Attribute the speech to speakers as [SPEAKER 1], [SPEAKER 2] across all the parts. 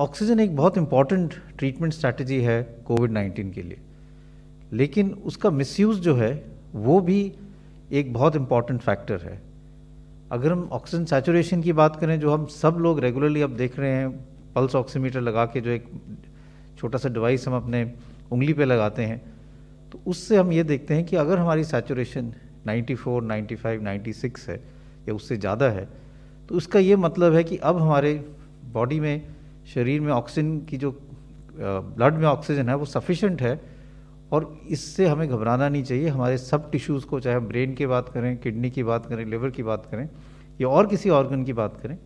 [SPEAKER 1] oxygen एक बहुत important treatment strategy है कोविड 19 के लिए लेकिन उसका मिसयूज़ जो है वो भी एक बहुत इम्पॉर्टेंट फैक्टर है अगर हम ऑक्सीजन सेचुरेशन की बात करें जो हम सब लोग रेगुलरली अब देख रहे हैं पल्स ऑक्सीमीटर लगा के जो एक छोटा सा डिवाइस हम अपने उंगली पे लगाते हैं तो उससे हम ये देखते हैं कि अगर हमारी सेचुरेशन 94, 95, 96 है या उससे ज़्यादा है तो उसका ये मतलब है कि अब हमारे बॉडी में शरीर में ऑक्सीजन की जो ब्लड में ऑक्सीजन है वो सफिशेंट है और इससे हमें घबराना नहीं चाहिए हमारे सब टिश्यूज़ को चाहे हम ब्रेन की बात करें किडनी की बात करें लिवर की बात करें या और किसी ऑर्गन की बात करें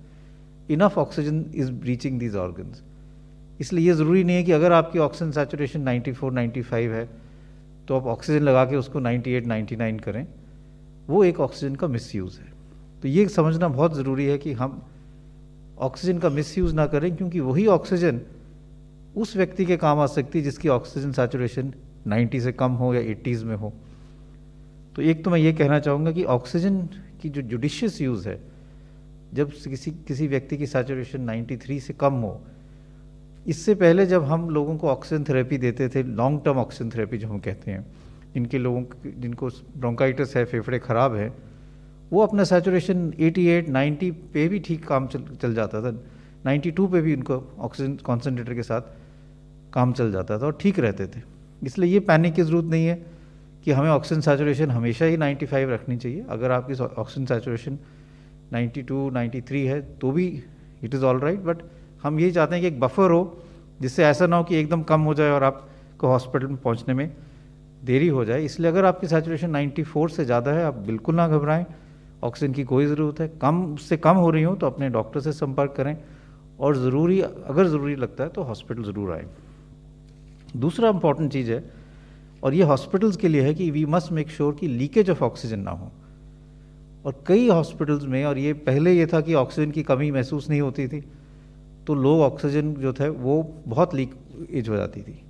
[SPEAKER 1] enough oxygen is reaching these organs इसलिए ये ज़रूरी नहीं है कि अगर आपकी ऑक्सीजन सैचुरेशन 94, 95 है तो आप ऑक्सीजन लगा के उसको 98, 99 करें वो एक ऑक्सीजन का मिसयूज़ है तो ये समझना बहुत ज़रूरी है कि हम ऑक्सीजन का मिसयूज़ ना करें क्योंकि वही ऑक्सीजन उस व्यक्ति के काम आ सकती है जिसकी ऑक्सीजन सेचुरेशन 90 से कम हो या 80s में हो तो एक तो मैं ये कहना चाहूँगा कि ऑक्सीजन की जो जुडिशियस यूज़ है जब किसी किसी व्यक्ति की सेचुरेशन 93 से कम हो इससे पहले जब हम लोगों को ऑक्सीजन थेरेपी देते थे लॉन्ग टर्म ऑक्सीजन थेरेपी जो हम कहते हैं जिनके लोगों जिनको ब्रोंकाइटिस है फेफड़े ख़राब हैं वो अपना सेचुरेशन 88, 90 पे भी ठीक काम चल चल जाता था 92 पे भी उनको ऑक्सीजन कॉन्सेंट्रेटर के साथ काम चल जाता था और ठीक रहते थे इसलिए ये पैनिक की ज़रूरत नहीं है कि हमें ऑक्सीजन सैचुरेशन हमेशा ही 95 रखनी चाहिए अगर आपकी ऑक्सीजन सेचुरेशन 92, 93 है तो भी it is all right but हम यही चाहते हैं कि एक बफर हो जिससे ऐसा ना हो कि एकदम कम हो जाए और आपको हॉस्पिटल में पहुँचने में देरी हो जाए इसलिए अगर आपकी सेचुरेशन 94 से ज़्यादा है आप बिल्कुल ना घबराएं ऑक्सीजन की कोई ज़रूरत है कम उससे कम हो रही हो तो अपने डॉक्टर से संपर्क करें और ज़रूरी अगर ज़रूरी लगता है तो हॉस्पिटल ज़रूर आए दूसरा इंपॉर्टेंट चीज़ है और ये हॉस्पिटल्स के लिए है कि वी मस्ट मेक श्योर कि लीकेज ऑफ ऑक्सीजन ना हो और कई हॉस्पिटल्स में और ये पहले ये था कि ऑक्सीजन की कमी महसूस नहीं होती थी तो लोग ऑक्सीजन जो थे वो बहुत लीकेज हो जाती थी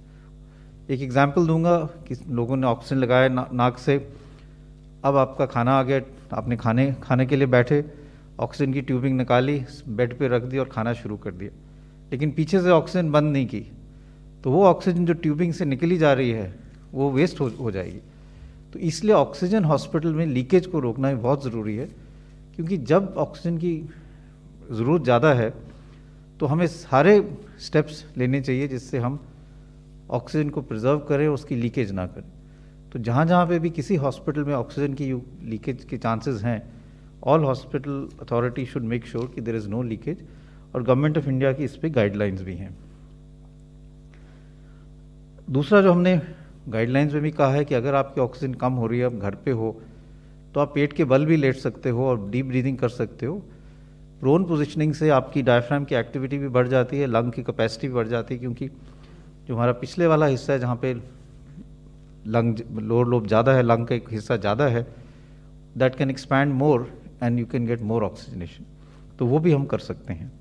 [SPEAKER 1] एक एग्ज़ाम्पल दूंगा कि लोगों ने ऑक्सीजन लगाया ना, नाक से अब आपका खाना आ गया आपने खाने खाने के लिए बैठे ऑक्सीजन की ट्यूबिंग निकाली बेड पे रख दी और खाना शुरू कर दिया लेकिन पीछे से ऑक्सीजन बंद नहीं की तो वो ऑक्सीजन जो ट्यूबिंग से निकली जा रही है वो वेस्ट हो, हो जाएगी तो इसलिए ऑक्सीजन हॉस्पिटल में लीकेज को रोकना भी बहुत ज़रूरी है क्योंकि जब ऑक्सीजन की ज़रूरत ज़्यादा है तो हमें सारे स्टेप्स लेने चाहिए जिससे हम ऑक्सीजन को प्रिजर्व करें उसकी लीकेज ना करें तो जहाँ जहाँ पे भी किसी हॉस्पिटल में ऑक्सीजन की लीकेज के चांसेस हैं all hospital authority should make sure कि देर इज़ नो लीकेज और गवर्नमेंट ऑफ इंडिया की इस पर गाइडलाइंस भी हैं दूसरा जो हमने गाइडलाइंस में भी कहा है कि अगर आपकी ऑक्सीजन कम हो रही है आप घर पे हो तो आप पेट के बल भी लेट सकते हो और डीप ब्रीदिंग कर सकते हो प्रोन पोजिशनिंग से आपकी डायफ्राम की एक्टिविटी भी बढ़ जाती है लंग की कैपेसिटी भी बढ़ जाती है क्योंकि जो हमारा पिछले वाला हिस्सा है जहाँ पे लंग लोअर लोब ज़्यादा है लंग का एक हिस्सा ज़्यादा है that can expand more and you can get more oxygenation तो वो भी हम कर सकते हैं